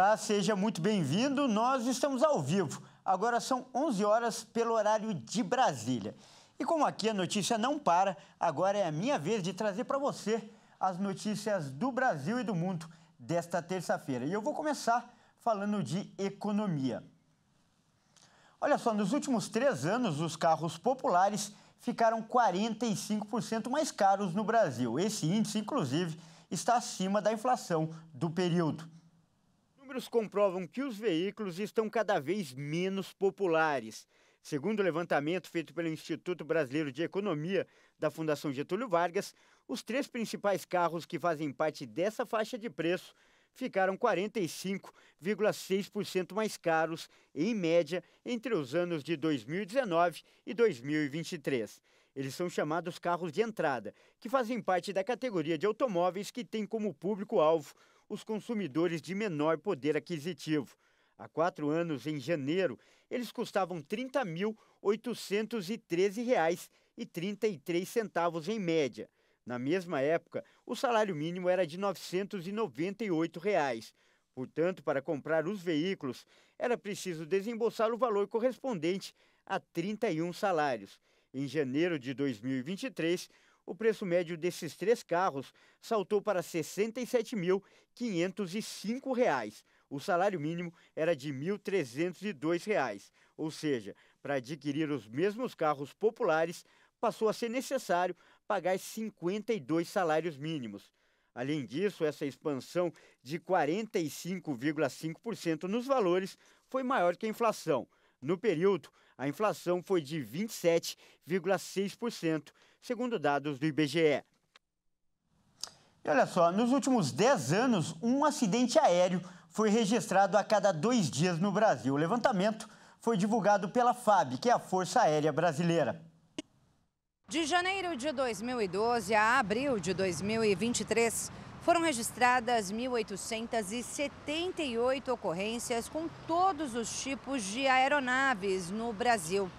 Olá, seja muito bem-vindo. Nós estamos ao vivo. Agora são 11 horas pelo horário de Brasília. E como aqui a notícia não para, agora é a minha vez de trazer para você as notícias do Brasil e do mundo desta terça-feira. E eu vou começar falando de economia. Olha só, nos últimos três anos, os carros populares ficaram 45% mais caros no Brasil. Esse índice, inclusive, está acima da inflação do período. Números comprovam que os veículos estão cada vez menos populares. Segundo o levantamento feito pelo Instituto Brasileiro de Economia da Fundação Getúlio Vargas, os três principais carros que fazem parte dessa faixa de preço ficaram 45,6% mais caros, em média, entre os anos de 2019 e 2023. Eles são chamados carros de entrada, que fazem parte da categoria de automóveis que tem como público-alvo os consumidores de menor poder aquisitivo. Há quatro anos, em janeiro, eles custavam R$ 30.813,33 em média. Na mesma época, o salário mínimo era de R$ 998. Reais. Portanto, para comprar os veículos, era preciso desembolsar o valor correspondente a 31 salários. Em janeiro de 2023, o preço médio desses três carros saltou para R$ 67.505. O salário mínimo era de R$ 1.302, ou seja, para adquirir os mesmos carros populares, passou a ser necessário pagar 52 salários mínimos. Além disso, essa expansão de 45,5% nos valores foi maior que a inflação. No período, a inflação foi de 27,6%, segundo dados do IBGE. E olha só, nos últimos 10 anos, um acidente aéreo foi registrado a cada dois dias no Brasil. O levantamento foi divulgado pela FAB, que é a Força Aérea Brasileira. De janeiro de 2012 a abril de 2023, foram registradas 1.878 ocorrências com todos os tipos de aeronaves no Brasil.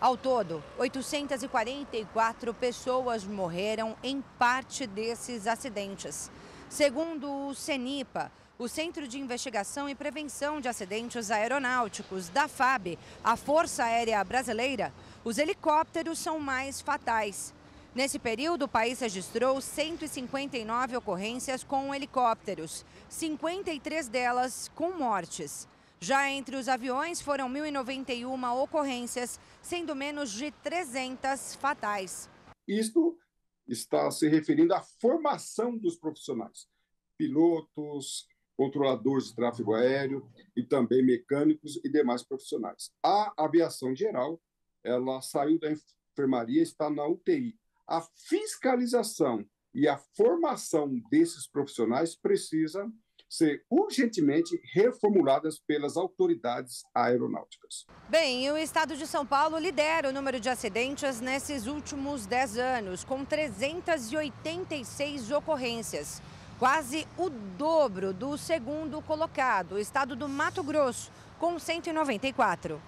Ao todo, 844 pessoas morreram em parte desses acidentes. Segundo o CENIPA, o Centro de Investigação e Prevenção de Acidentes Aeronáuticos da FAB, a Força Aérea Brasileira, os helicópteros são mais fatais. Nesse período, o país registrou 159 ocorrências com helicópteros, 53 delas com mortes. Já entre os aviões foram 1.091 ocorrências, sendo menos de 300 fatais. Isto está se referindo à formação dos profissionais, pilotos, controladores de tráfego aéreo e também mecânicos e demais profissionais. A aviação geral, ela saiu da enfermaria, está na UTI a fiscalização e a formação desses profissionais precisa ser urgentemente reformuladas pelas autoridades aeronáuticas. Bem, o estado de São Paulo lidera o número de acidentes nesses últimos 10 anos, com 386 ocorrências, quase o dobro do segundo colocado, o estado do Mato Grosso, com 194.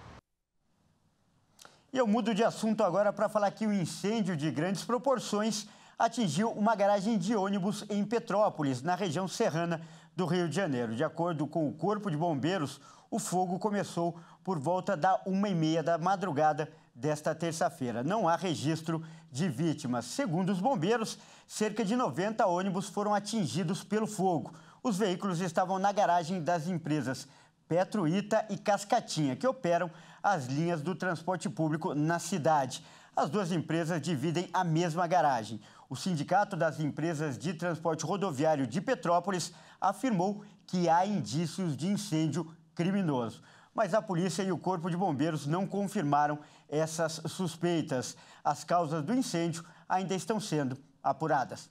E eu mudo de assunto agora para falar que um incêndio de grandes proporções atingiu uma garagem de ônibus em Petrópolis, na região serrana do Rio de Janeiro. De acordo com o Corpo de Bombeiros, o fogo começou por volta da uma e meia da madrugada desta terça-feira. Não há registro de vítimas. Segundo os bombeiros, cerca de 90 ônibus foram atingidos pelo fogo. Os veículos estavam na garagem das empresas Petroita e Cascatinha, que operam as linhas do transporte público na cidade. As duas empresas dividem a mesma garagem. O Sindicato das Empresas de Transporte Rodoviário de Petrópolis afirmou que há indícios de incêndio criminoso. Mas a polícia e o Corpo de Bombeiros não confirmaram essas suspeitas. As causas do incêndio ainda estão sendo apuradas.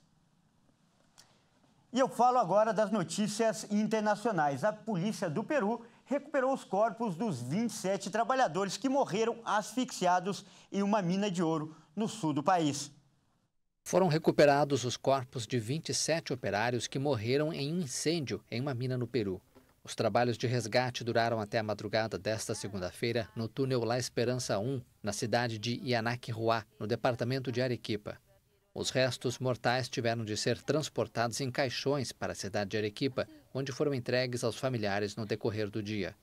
E eu falo agora das notícias internacionais. A polícia do Peru recuperou os corpos dos 27 trabalhadores que morreram asfixiados em uma mina de ouro no sul do país. Foram recuperados os corpos de 27 operários que morreram em um incêndio em uma mina no Peru. Os trabalhos de resgate duraram até a madrugada desta segunda-feira no túnel La Esperança 1, na cidade de Ianaquiruá, no departamento de Arequipa. Os restos mortais tiveram de ser transportados em caixões para a cidade de Arequipa, onde foram entregues aos familiares no decorrer do dia.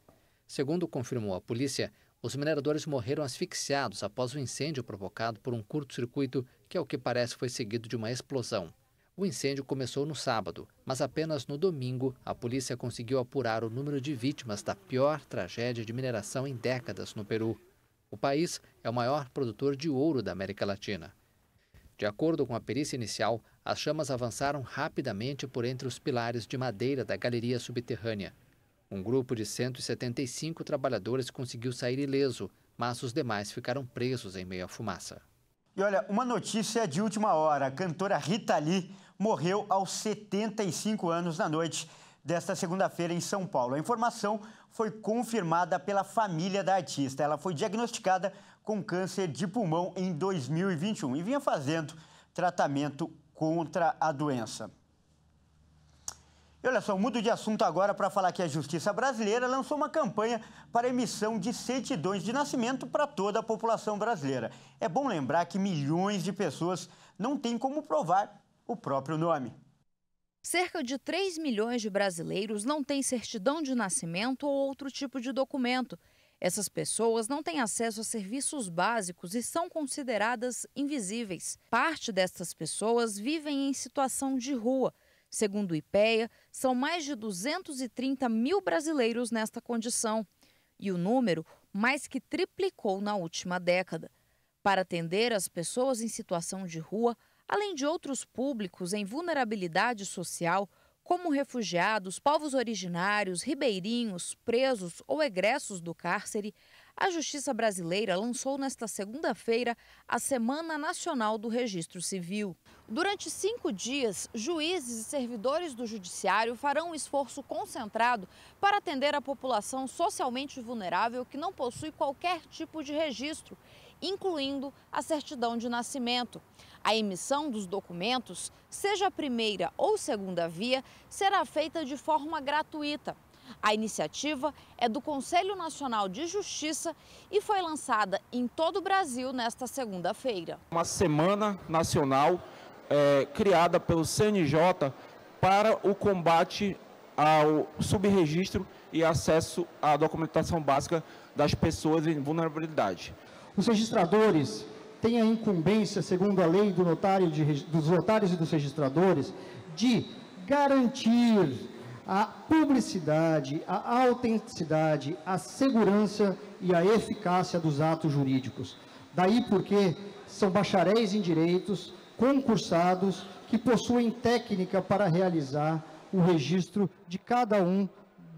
Segundo confirmou a polícia, os mineradores morreram asfixiados após o incêndio provocado por um curto-circuito que, ao que parece, foi seguido de uma explosão. O incêndio começou no sábado, mas apenas no domingo a polícia conseguiu apurar o número de vítimas da pior tragédia de mineração em décadas no Peru. O país é o maior produtor de ouro da América Latina. De acordo com a perícia inicial, as chamas avançaram rapidamente por entre os pilares de madeira da galeria subterrânea. Um grupo de 175 trabalhadores conseguiu sair ileso, mas os demais ficaram presos em meio à fumaça. E olha, uma notícia de última hora: a cantora Rita Lee morreu aos 75 anos na noite desta segunda-feira em São Paulo. A informação foi confirmada pela família da artista. Ela foi diagnosticada com câncer de pulmão em 2021 e vinha fazendo tratamento contra a doença. E olha só, mudo de assunto agora para falar que a Justiça Brasileira lançou uma campanha para emissão de certidões de nascimento para toda a população brasileira. É bom lembrar que milhões de pessoas não têm como provar o próprio nome. Cerca de 3 milhões de brasileiros não têm certidão de nascimento ou outro tipo de documento essas pessoas não têm acesso a serviços básicos e são consideradas invisíveis. Parte destas pessoas vivem em situação de rua. Segundo o IPEA, são mais de 230 mil brasileiros nesta condição. E o número mais que triplicou na última década. Para atender as pessoas em situação de rua, além de outros públicos em vulnerabilidade social, como refugiados, povos originários, ribeirinhos, presos ou egressos do cárcere, a Justiça Brasileira lançou nesta segunda-feira a Semana Nacional do Registro Civil. Durante cinco dias, juízes e servidores do Judiciário farão um esforço concentrado para atender a população socialmente vulnerável que não possui qualquer tipo de registro, incluindo a certidão de nascimento. A emissão dos documentos, seja a primeira ou segunda via, será feita de forma gratuita. A iniciativa é do Conselho Nacional de Justiça e foi lançada em todo o Brasil nesta segunda-feira. Uma semana nacional é, criada pelo CNJ para o combate ao subregistro e acesso à documentação básica das pessoas em vulnerabilidade. Os registradores têm a incumbência, segundo a lei do notário de, dos notários e dos registradores, de garantir a publicidade, a autenticidade, a segurança e a eficácia dos atos jurídicos. Daí porque são bacharéis em direitos, concursados, que possuem técnica para realizar o registro de cada um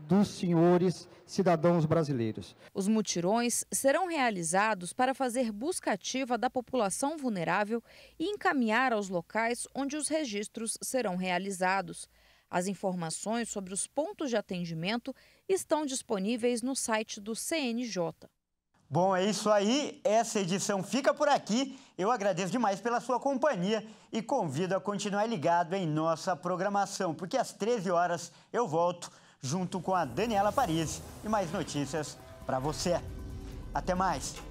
dos senhores cidadãos brasileiros. Os mutirões serão realizados para fazer busca ativa da população vulnerável e encaminhar aos locais onde os registros serão realizados. As informações sobre os pontos de atendimento estão disponíveis no site do CNJ. Bom, é isso aí. Essa edição fica por aqui. Eu agradeço demais pela sua companhia e convido a continuar ligado em nossa programação, porque às 13 horas eu volto junto com a Daniela Paris e mais notícias para você. Até mais!